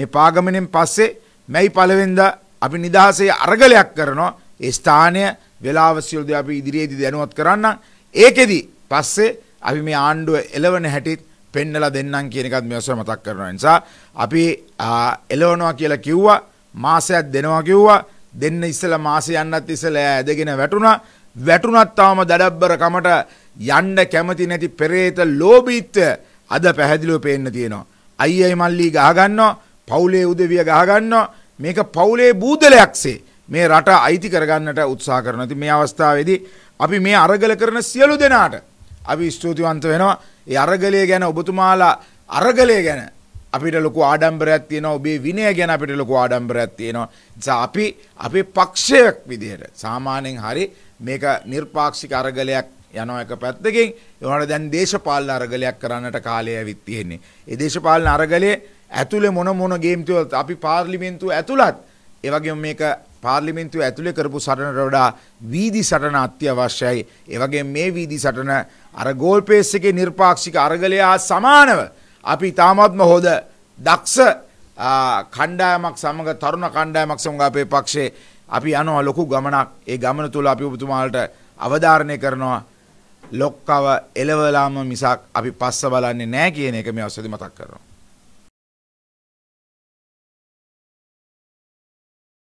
මේ පාගමනෙන් පස්සේ මැයි පළවෙනිදා අපි නිදහසේ අරගලයක් කරනවා ඒ ස්ථානය වෙලාව සියලු දේ අපි ඉදිරියේදී දැනුවත් කරන්න ඒකෙදි පස්සේ අපි මේ ආණ්ඩුව එළවන හැටිත් පෙන්නලා දෙන්නම් කියන එකත් මේ අවස්ථාවේ මතක් කරනවා නිසා අපි එළවනවා කියලා කිව්වා මාසයක් දෙනවා කිව්වා දෙන්න ඉස්සලා මාසෙ යන්නත් ඉස්සලා ඇදගෙන වැටුණා වැටුණත් තාම දඩබ්බර කමට යන්න කැමති නැති පෙරේත ලෝභීත්වය අද පැහැදිලිව පේන්න තියෙනවා අයියයි මල්ලි ගහගන්නවා පවුලේ උදවිය ගහගන්නවා මේක පවුලේ බූදලයක්සේ මේ රට අයිති කරගන්නට උත්සා කරන ති මේ අවස්ථාවේදී අපි මේ අරගල කරන සියලු දෙනාට අපි ස්තුතිවන්ත වෙනවා ඒ අරගලය ගැන ඔබතුමාලා අරගලය ගැන අපිට ලොකු ආඩම්බරයක් තියෙනවා ඔබේ විනය ගැන අපිට ලොකු ආඩම්බරයක් තියෙනවා නිසා අපි අපේ පක්ෂයක් විදිහට සාමාන්‍යයෙන් හරි මේක නිර්පාක්ෂික අරගලයක් යනවා එක පැත්තකින් ඒවට දැන් දේශපාලන අරගලයක් කරන්නට කාලය ඇවිත් තියෙන්නේ. ඒ දේශපාලන අරගලයේ ඇතුලේ මොන මොන ගේම් තියවත් අපි පාර්ලිමේන්තුව ඇතුළත් ඒ වගේම මේක පාර්ලිමේන්තුව ඇතුලේ කරපු සටනට වඩා වීදි සටන අත්‍යවශ්‍යයි. ඒ වගේම මේ වීදි සටන අර ගෝල් පේස් එකේ නිර්පාක්ෂික අරගලයා සමානව අපි තාමත්ම හොද දක්ෂ කණ්ඩායමක් සමග තරුණ කණ්ඩායමක් සමග අපේ පක්ෂේ අපි යනවා ලොකු ගමනක්. ඒ ගමන තුල අපි ඔබතුමාලට අවධාරණය කරනවා ලොක්කව එලවලාම මිසක් අපි පස්ස බලන්නේ නැහැ කියන එක මේ අවස්ථාවේ මතක් කරනවා.